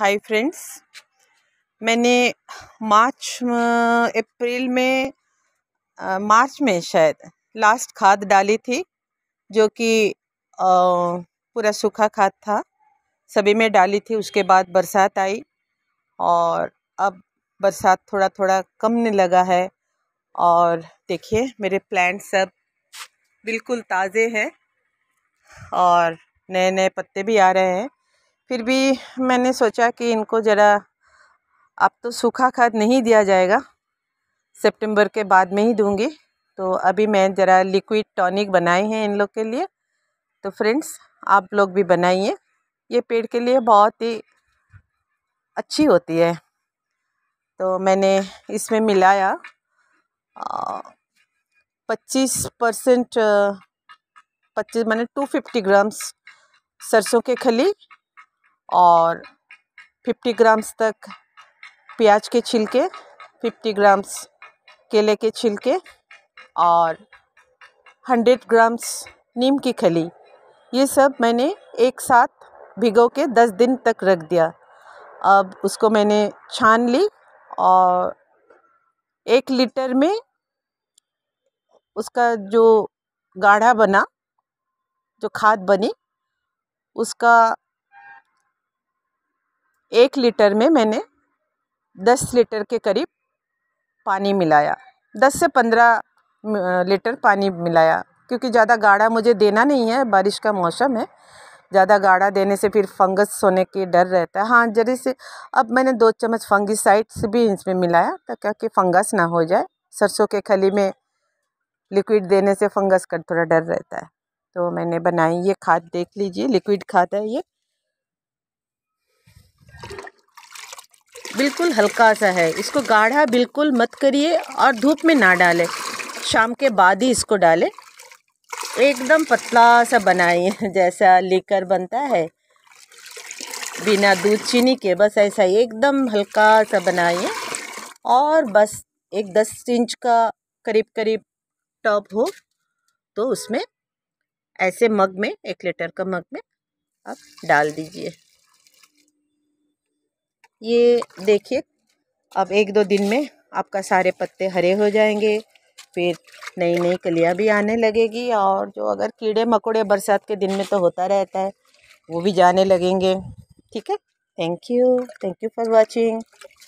hi friends मैंने मार्च अप्रैल में मार्च में शायद लास्ट खाद डाली थी जो कि पूरा सूखा खाद था सभी में डाली थी उसके बाद बरसात आई और अब बरसात थोड़ा थोड़ा कमने लगा है और देखिए मेरे प्लांट्स सब बिल्कुल ताज़े हैं और नए नए पत्ते भी आ रहे हैं फिर भी मैंने सोचा कि इनको ज़रा अब तो सूखा खाद नहीं दिया जाएगा सितंबर के बाद में ही दूंगी तो अभी मैं ज़रा लिक्विड टॉनिक बनाए हैं इन लोग के लिए तो फ्रेंड्स आप लोग भी बनाइए ये पेड़ के लिए बहुत ही अच्छी होती है तो मैंने इसमें मिलाया पच्चीस परसेंट पच्चीस मैंने टू फिफ्टी ग्राम्स सरसों के खली और 50 ग्राम्स तक प्याज के छिलके 50 ग्राम्स केले के छिलके और 100 ग्राम्स नीम की खली ये सब मैंने एक साथ भिगो के 10 दिन तक रख दिया अब उसको मैंने छान ली और एक लीटर में उसका जो गाढ़ा बना जो खाद बनी उसका एक लीटर में मैंने दस लीटर के करीब पानी मिलाया दस से पंद्रह लीटर पानी मिलाया क्योंकि ज़्यादा गाढ़ा मुझे देना नहीं है बारिश का मौसम है ज़्यादा गाढ़ा देने से फिर फंगस होने के डर रहता है हाँ जरिए से अब मैंने दो चम्मच फंगिसाइड्स भी इसमें मिलाया ताकि फंगस ना हो जाए सरसों के खली में लिक्विड देने से फंगस का थोड़ा डर रहता है तो मैंने बनाई ये खाद देख लीजिए लिक्विड खाद है ये बिल्कुल हल्का सा है इसको गाढ़ा बिल्कुल मत करिए और धूप में ना डालें शाम के बाद ही इसको डालें एकदम पतला सा बनाइए जैसा लेकर बनता है बिना दूध चीनी के बस ऐसा एकदम हल्का सा बनाइए और बस एक दस इंच का करीब करीब टॉप हो तो उसमें ऐसे मग में एक लीटर का मग में आप डाल दीजिए ये देखिए अब एक दो दिन में आपका सारे पत्ते हरे हो जाएंगे फिर नई नई कलियाँ भी आने लगेगी और जो अगर कीड़े मकोड़े बरसात के दिन में तो होता रहता है वो भी जाने लगेंगे ठीक है thank you thank you for watching